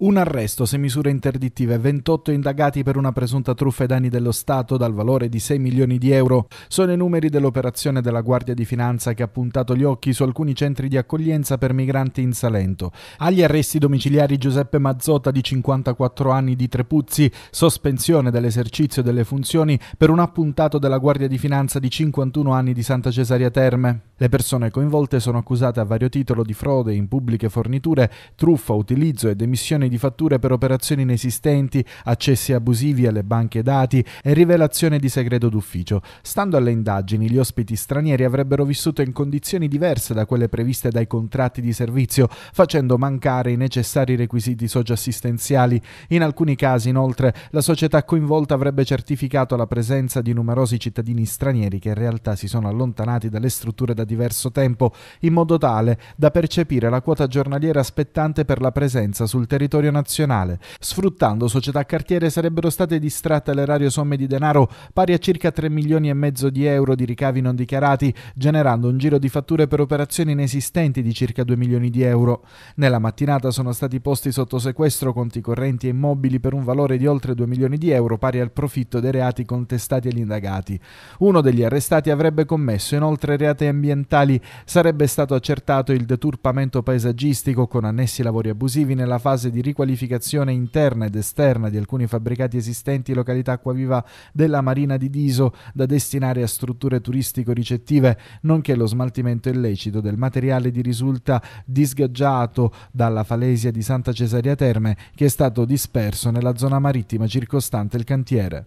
Un arresto, 6 misure interdittive, 28 indagati per una presunta truffa ai danni dello Stato dal valore di 6 milioni di euro. Sono i numeri dell'operazione della Guardia di Finanza che ha puntato gli occhi su alcuni centri di accoglienza per migranti in Salento. Agli arresti domiciliari Giuseppe Mazzotta di 54 anni di Trepuzzi, sospensione dell'esercizio delle funzioni per un appuntato della Guardia di Finanza di 51 anni di Santa Cesaria Terme. Le persone coinvolte sono accusate a vario titolo di frode in pubbliche forniture, truffa, utilizzo e demissione di fatture per operazioni inesistenti, accessi abusivi alle banche dati e rivelazione di segreto d'ufficio. Stando alle indagini, gli ospiti stranieri avrebbero vissuto in condizioni diverse da quelle previste dai contratti di servizio, facendo mancare i necessari requisiti socioassistenziali. In alcuni casi, inoltre, la società coinvolta avrebbe certificato la presenza di numerosi cittadini stranieri che in realtà si sono allontanati dalle strutture da diverso tempo, in modo tale da percepire la quota giornaliera aspettante per la presenza sul territorio territorio nazionale. Sfruttando società cartiere sarebbero state distratte all'erario somme di denaro pari a circa 3 milioni e mezzo di euro di ricavi non dichiarati, generando un giro di fatture per operazioni inesistenti di circa 2 milioni di euro. Nella mattinata sono stati posti sotto sequestro conti correnti e immobili per un valore di oltre 2 milioni di euro pari al profitto dei reati contestati agli indagati. Uno degli arrestati avrebbe commesso inoltre reati ambientali, sarebbe stato accertato il deturpamento paesaggistico con annessi lavori abusivi nella fase di riqualificazione interna ed esterna di alcuni fabbricati esistenti in località acquaviva della Marina di Diso da destinare a strutture turistico-ricettive, nonché lo smaltimento illecito del materiale di risulta disgaggiato dalla falesia di Santa Cesaria Terme che è stato disperso nella zona marittima circostante il cantiere.